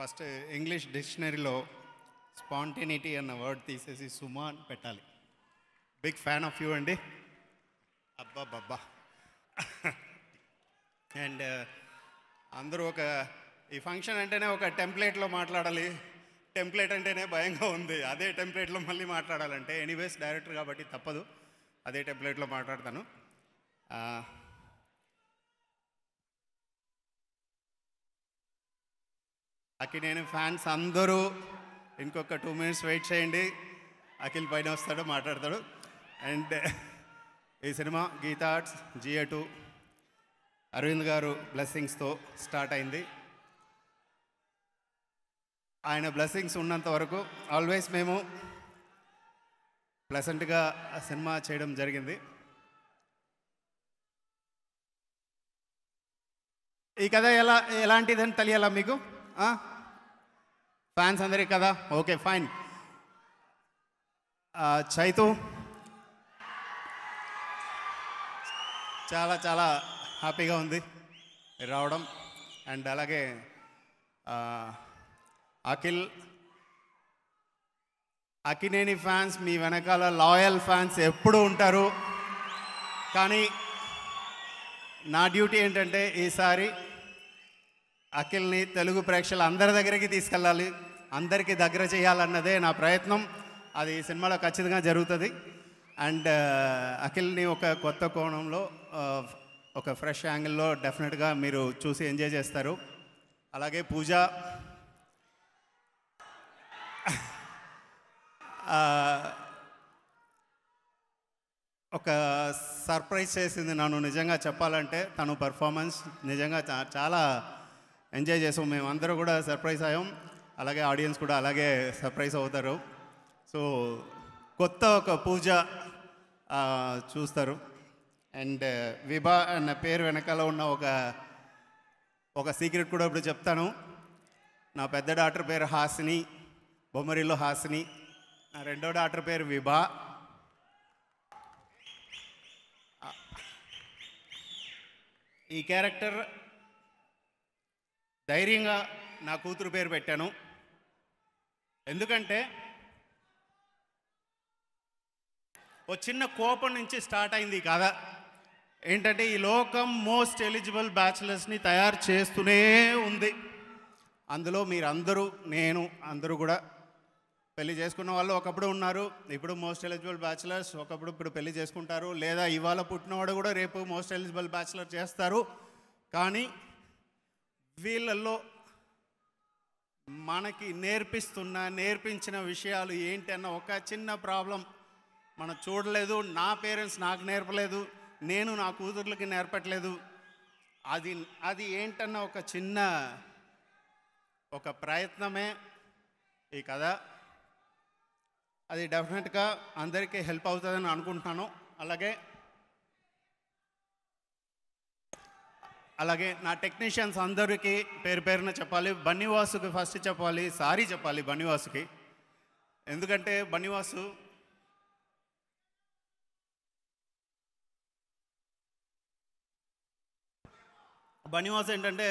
first English డిక్షనరీలో spontaneity అన్న word తీసేసి సుమా అని పెట్టాలి బిగ్ ఫ్యాన్ ఆఫ్ యూ అండి అబ్బా బబ్బా అండ్ uh, అందరూ ఒక ఈ ఫంక్షన్ అంటేనే ఒక టెంప్లెట్లో మాట్లాడాలి టెంప్లెట్ అంటేనే భయంగా ఉంది అదే టెంప్లెట్లో మళ్ళీ మాట్లాడాలంటే ఎనీవేస్ డైరెక్టర్ కాబట్టి తప్పదు అదే టెంప్లెట్లో మాట్లాడతాను uh, నేను ఫ్యాన్స్ అందరూ ఇంకొక టూ మినిట్స్ వెయిట్ చేయండి అఖిల్ పైన వస్తాడు మాట్లాడతాడు అండ్ ఈ సినిమా గీతాట్స్ arts GA two Aravind garu బ్లెస్సింగ్స్తో స్టార్ట్ అయింది ఆయన బ్లెస్సింగ్స్ ఉన్నంత వరకు ఆల్వేస్ మేము ప్లెసెంట్గా సినిమా చేయడం జరిగింది ఈ కథ ఎలా ఎలాంటిదని తెలియాలా మీకు ఫ్యాన్స్ అందరికి కదా ఓకే ఫైన్ చైతు చాలా చాలా హ్యాపీగా ఉంది రావడం అండ్ అలాగే అఖిల్ అకినేని ఫ్యాన్స్ మీ వెనకాల లాయల్ ఫ్యాన్స్ ఎప్పుడూ ఉంటారు కానీ నా డ్యూటీ ఏంటంటే ఈసారి అఖిల్ని తెలుగు ప్రేక్షకులు అందరి దగ్గరికి తీసుకెళ్ళాలి అందరికీ దగ్గర చేయాలన్నదే నా ప్రయత్నం అది సినిమాలో ఖచ్చితంగా జరుగుతుంది అండ్ uh, అఖిల్ని ఒక కొత్త కోణంలో uh, ఒక ఫ్రెష్ యాంగిల్లో డెఫినెట్గా మీరు చూసి ఎంజాయ్ చేస్తారు అలాగే పూజ uh, ఒక సర్ప్రైజ్ చేసింది నన్ను నిజంగా చెప్పాలంటే తను పర్ఫార్మెన్స్ నిజంగా చాలా ఎంజాయ్ చేసాం మేము అందరూ కూడా సర్ప్రైజ్ అయ్యాం అలాగే ఆడియన్స్ కూడా అలాగే సర్ప్రైజ్ అవుతారు సో కొత్త ఒక పూజ చూస్తారు అండ్ విభా అన్న పేరు వెనకాల ఉన్న ఒక ఒక సీక్రెట్ కూడా ఇప్పుడు చెప్తాను నా పెద్ద డాక్టర్ పేరు హాసిని బొమ్మరిలో హాసిని నా రెండో డాక్టర్ పేరు విభా ఈ క్యారెక్టర్ ధైర్యంగా నా కూతురు పేరు పెట్టాను ఎందుకంటే ఓ చిన్న కోపం నుంచి స్టార్ట్ అయింది కథ ఏంటంటే ఈ లోకం మోస్ట్ ఎలిజిబుల్ బ్యాచిలర్స్ని తయారు చేస్తూనే ఉంది అందులో మీరందరూ నేను అందరూ కూడా పెళ్లి చేసుకున్న వాళ్ళు ఒకప్పుడు ఉన్నారు ఇప్పుడు మోస్ట్ ఎలిజిబుల్ బ్యాచిలర్స్ ఒకప్పుడు ఇప్పుడు పెళ్లి చేసుకుంటారు లేదా ఇవాళ పుట్టినవాడు కూడా రేపు మోస్ట్ ఎలిజిబుల్ బ్యాచిలర్ చేస్తారు కానీ వీళ్ళల్లో మనకి నేర్పిస్తున్న నేర్పించిన విషయాలు ఏంటన్న ఒక చిన్న ప్రాబ్లం మనం చూడలేదు నా పేరెంట్స్ నాకు నేర్పలేదు నేను నా కూతుర్లకి నేర్పట్లేదు అది అది ఏంటన్న ఒక చిన్న ఒక ప్రయత్నమే ఈ కథ అది డెఫినెట్గా అందరికీ హెల్ప్ అవుతుందని అనుకుంటున్నాను అలాగే అలాగే నా టెక్నీషియన్స్ అందరికీ పేరు పేరున చెప్పాలి బన్నివాసుకి ఫస్ట్ చెప్పాలి సారీ చెప్పాలి బన్నివాసుకి ఎందుకంటే బన్నివాసు బన్నివాసు ఏంటంటే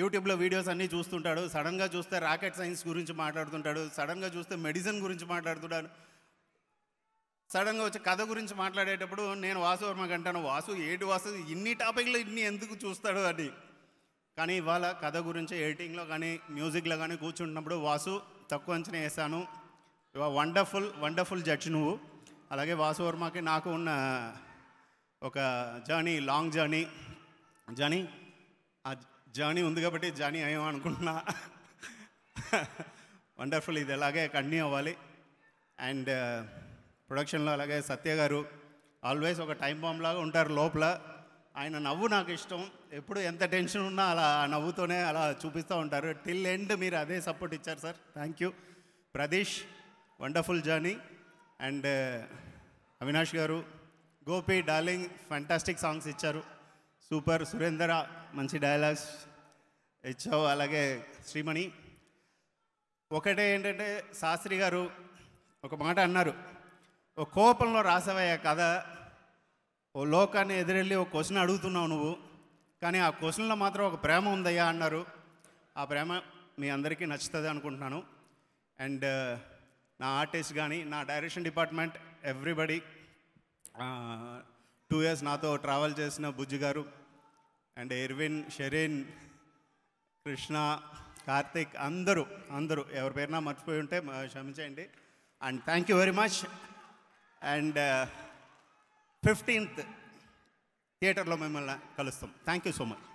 యూట్యూబ్లో వీడియోస్ అన్నీ చూస్తుంటాడు సడన్గా చూస్తే రాకెట్ సైన్స్ గురించి మాట్లాడుతుంటాడు సడన్గా చూస్తే మెడిసిన్ గురించి మాట్లాడుతుంటాడు సడన్గా వచ్చి కథ గురించి మాట్లాడేటప్పుడు నేను వాసు వర్మ కంటాను వాసు ఏటి వాసు ఇన్ని టాపిక్లు ఇన్ని ఎందుకు చూస్తాడు అని కానీ ఇవాళ కథ గురించి ఎడిటింగ్లో కానీ మ్యూజిక్లో కానీ కూర్చుంటున్నప్పుడు వాసు తక్కువ అంచనా వేసాను వండర్ఫుల్ వండర్ఫుల్ జడ్జ్ నువ్వు అలాగే వాసు వర్మకి నాకు ఉన్న ఒక జర్నీ లాంగ్ జర్నీ జర్నీ ఆ జర్నీ ఉంది కాబట్టి జర్నీ అయ్యాం అనుకుంటున్నా వండర్ఫుల్ ఇది ఎలాగే కంటిన్యూ అవ్వాలి అండ్ ప్రొడక్షన్లో అలాగే సత్య గారు ఆల్వేస్ ఒక టైం బాంబ్లాగా లాగా ఉంటారు లోపల ఆయన నవ్వు నాకు ఇష్టం ఎప్పుడు ఎంత టెన్షన్ ఉన్నా అలా ఆ నవ్వుతోనే అలా చూపిస్తూ ఉంటారు టిల్ ఎండ్ మీరు అదే సపోర్ట్ ఇచ్చారు sir thank you Pradeesh wonderful journey and uh, Avinash garu Gopi darling fantastic songs ఇచ్చారు సూపర్ సురేందర్ మంచి డైలాగ్స్ ఇచ్చావు అలాగే శ్రీమణి ఒకటే ఏంటంటే శాస్త్రి గారు ఒక మాట అన్నారు ఓ కోపంలో రాసావయ్యా కథ ఓ లోకాన్ని ఎదురెళ్ళి ఓ క్వశ్చన్ అడుగుతున్నావు నువ్వు కానీ ఆ క్వశ్చన్లో మాత్రం ఒక ప్రేమ ఉందయ్యా అన్నారు ఆ ప్రేమ మీ అందరికీ నచ్చుతుంది అనుకుంటున్నాను అండ్ నా ఆర్టిస్ట్ కానీ నా direction department everybody two years నాతో ట్రావెల్ చేసిన బుజ్జి గారు అండ్ ఎర్విన్ షరీన్ కృష్ణ కార్తిక్ అందరూ అందరూ ఎవరి పేరున మర్చిపోయి ఉంటే క్షమించేయండి and thank you very much and fifteenth uh, థియేటర్లో మిమ్మల్ని కలుస్తాం థ్యాంక్ యూ సో మచ్